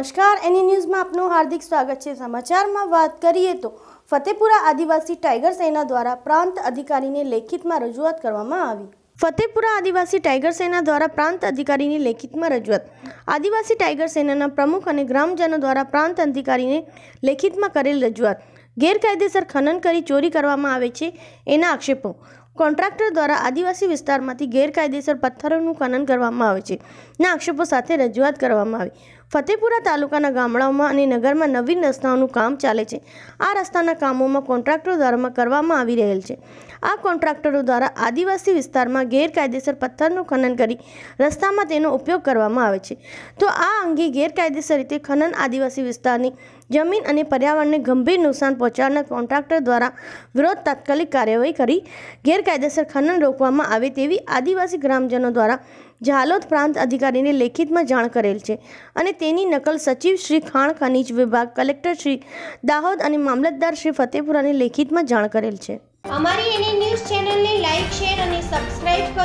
નમસ્કાર એની ન્યૂઝમાં આપનું હાર્દિક સ્વાગત છે સમાચારમાં વાત કરીએ તો ફતેપુરા આદિવાસી ટાઈગર સેના દ્વારા પ્રાંત અધિકારીને લેખિતમાં રજૂઆત કરવામાં આવી ફતેપુરા આદિવાસી ટાઈગર સેના દ્વારા પ્રાંત અધિકારીની લેખિતમાં રજૂઆત આદિવાસી ટાઈગર સેનાના પ્રમુખ અને ગ્રામજનો દ્વારા પ્રાંત અધિકારીને લેખિતમાં કરેલ રજૂઆત ગેરકાયદેસર ખનન કરી ચોરી કરવામાં આવે છે એના આક્ષેપો કોન્ટ્રાક્ટર દ્વારા આદિવાસી વિસ્તારમાંથી ગેરકાયદેસર પથ્થરોનું ખનન કરવામાં આવે છે ના આક્ષેપો સાથે રજૂઆત કરવામાં આવી ફતેપુરા તાલુકાના ગામડાઓમાં અને નગરમાં નવીન રસ્તાઓનું કામ ચાલે છે આ રસ્તાના કામોમાં કોન્ટ્રાક્ટરો દ્વારા કરવામાં આવી રહેલ છે આ કોન્ટ્રાક્ટરો દ્વારા આદિવાસી વિસ્તારમાં ગેરકાયદેસર પથ્થરનું ખનન કરી રસ્તામાં તેનો ઉપયોગ કરવામાં આવે છે તો આ અંગે ગેરકાયદેસર રીતે ખનન આદિવાસી વિસ્તારની જમીન અને પર્યાવરણને ગંભીર નુકસાન પહોંચાડનાર કોન્ટ્રાક્ટર દ્વારા વિરોધ તાત્કાલિક કાર્યવાહી કરી ગેરકાયદેસર ખનન રોકવામાં આવે તેવી આદિવાસી ગ્રામજનો દ્વારા જાલોદ પ્રાંત અધિકારીને લેખિતમાં જાણ કરેલ છે અને તેની નકલ સચિવ શ્રી ખાણ ખનીજ વિભાગ કલેક્ટર શ્રી દાહોદ અને મામલતદાર શ્રી ફતેપુરાની લેખિતમાં જાણ કરેલ છે અમારી એની ન્યૂઝ ચેનલને લાઇક શેર અને સબસ્ક્રાઈબ